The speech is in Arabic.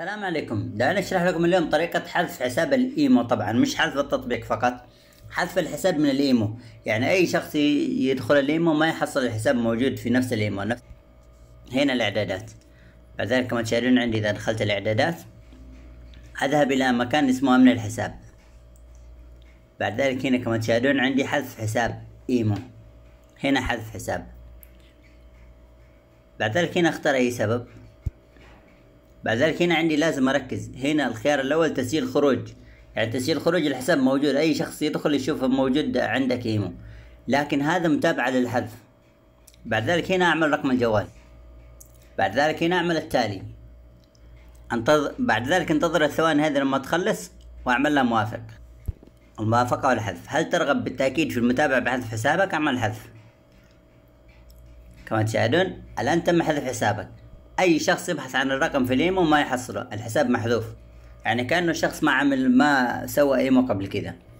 السلام عليكم دعنا نشرح لكم اليوم طريقة حذف حساب الايمو طبعا مش حذف التطبيق فقط حذف الحساب من الايمو يعني اي شخص يدخل الايمو ما يحصل الحساب موجود في نفس الايمو نفس هنا الاعدادات بعد ذلك كما تشاهدون عندي اذا دخلت الاعدادات اذهب الى مكان اسمه امن الحساب بعد ذلك هنا كما تشاهدون عندي حذف حساب ايمو هنا حذف حساب بعد ذلك هنا اختار اي سبب بعد ذلك هنا عندي لازم اركز هنا الخيار الاول تسجيل خروج يعني تسجيل خروج الحساب موجود اي شخص يدخل يشوف موجود عندك ايمو لكن هذا متابعة للحذف بعد ذلك هنا اعمل رقم الجوال بعد ذلك هنا اعمل التالي انتظر بعد ذلك انتظر الثواني هذه لما تخلص واعمل لها موافق الموافقة والحذف هل ترغب بالتأكيد في المتابعة بحذف حسابك اعمل حذف كما تشاهدون الآن تم حذف حسابك اي شخص يبحث عن الرقم في الايمو ما يحصله الحساب محذوف يعني كانه شخص ما عمل ما سوى ايمو قبل كذا